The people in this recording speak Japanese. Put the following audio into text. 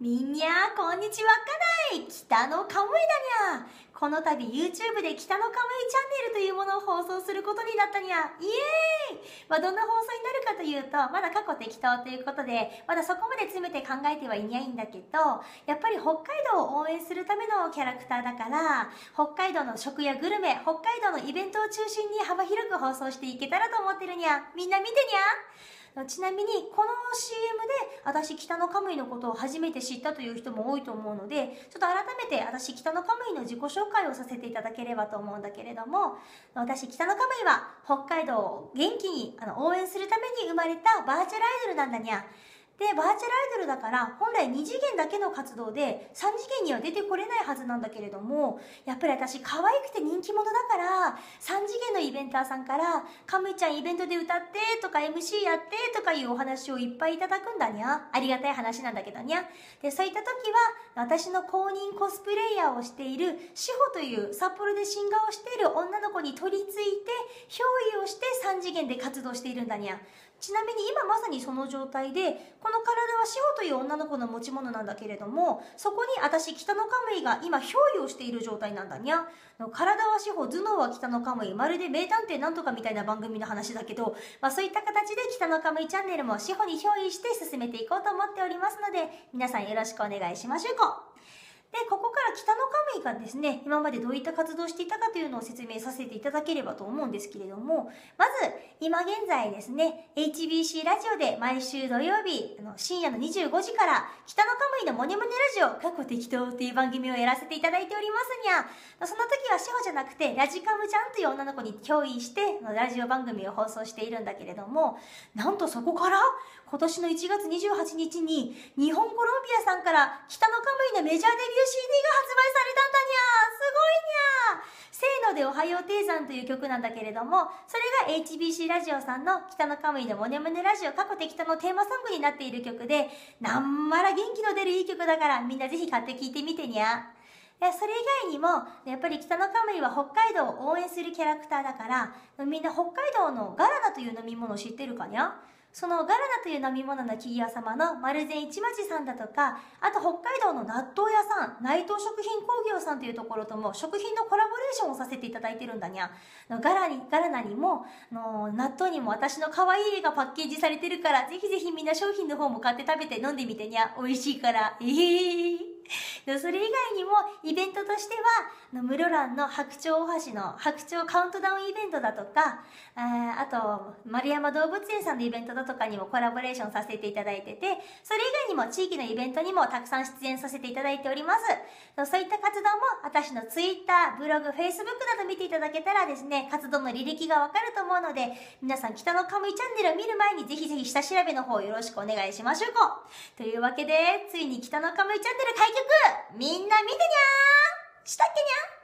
みんにゃこんにちはかない北のカムイだにゃこの度 YouTube で北のカムイチャンネルというものを放送することになったにゃイエーイまあ、どんな放送になるかというと、まだ過去適当ということで、まだそこまで詰めて考えてはいないんだけど、やっぱり北海道を応援するためのキャラクターだから、北海道の食やグルメ、北海道のイベントを中心に幅広く放送していけたらと思ってるにゃみんな見てにゃちなみに、この CM 私北のカムイのことを初めて知ったという人も多いと思うのでちょっと改めて私北のカムイの自己紹介をさせていただければと思うんだけれども私北のカムイは北海道を元気にあの応援するために生まれたバーチャルアイドルなんだにゃでバーチャルアイドルだから本来2次元だけの活動で3次元には出てこれないはずなんだけれどもやっぱり私可愛くて人気者だから3次元のイベンターさんから「カムイちゃんイベントで歌って」とか「MC やって」とかいうお話をいっぱいいただくんだにゃありがたい話なんだけどにゃでそういった時は私の公認コスプレイヤーをしている志保という札幌で新顔をしている女の子に取りついて憑依をして3次元で活動しているんだにゃちなみに今まさにその状態でこの体は志保という女の子の持ち物なんだけれどもそこに私北のカムイが今憑依をしている状態なんだにゃ体は志保頭脳は北のカムイまるで名探偵なんとかみたいな番組の話だけど、まあ、そういった形で北のカムイチャンネルも志保に憑依して進めていこうと思っておりますので皆さんよろしくお願いしましょうで、ここから北の神がですね、今までどういった活動をしていたかというのを説明させていただければと思うんですけれども、まず、今現在ですね、HBC ラジオで毎週土曜日、あの深夜の25時から、北の神のモネモネラジオ、過去適当という番組をやらせていただいておりますにゃ、その時は志保じゃなくて、ラジカムちゃんという女の子に憑依して、ラジオ番組を放送しているんだけれども、なんとそこから、今年の1月28日に日本コロンビアさんから北のカムイのメジャーデビュー CD が発売されたんだにゃすごいにゃせーのでおはよう低山という曲なんだけれども、それが HBC ラジオさんの北のカムイのモネモネラジオ過去敵とのテーマソングになっている曲で、なんまら元気の出るいい曲だからみんなぜひ買って聴いてみてにゃ。それ以外にも、やっぱり北のカムイは北海道を応援するキャラクターだから、みんな北海道のガラナという飲み物を知ってるかにゃそのガラナという飲み物の企業様の丸善市町さんだとか、あと北海道の納豆屋さん、内藤食品工業さんというところとも食品のコラボレーションをさせていただいてるんだにゃ。ガラに、ガラナにも、の納豆にも私の可愛い絵がパッケージされてるから、ぜひぜひみんな商品の方も買って食べて飲んでみてにゃ。美味しいから。ええー。それ以外にもイベントとしては、室蘭の白鳥大橋の白鳥カウントダウンイベントだとか、ああと、丸山動物園さんのイベントだとかにもコラボレーションさせていただいてて、それ以外にも地域のイベントにもたくさん出演させていただいております。そういった活動も私の Twitter、ブログ、Facebook など見ていただけたらですね、活動の履歴がわかると思うので、皆さん北のカムイチャンネルを見る前にぜひぜひ下調べの方よろしくお願いしましょうというわけで、ついに北のカムイチャンネル開局みんな見てにゃーしたっけにゃー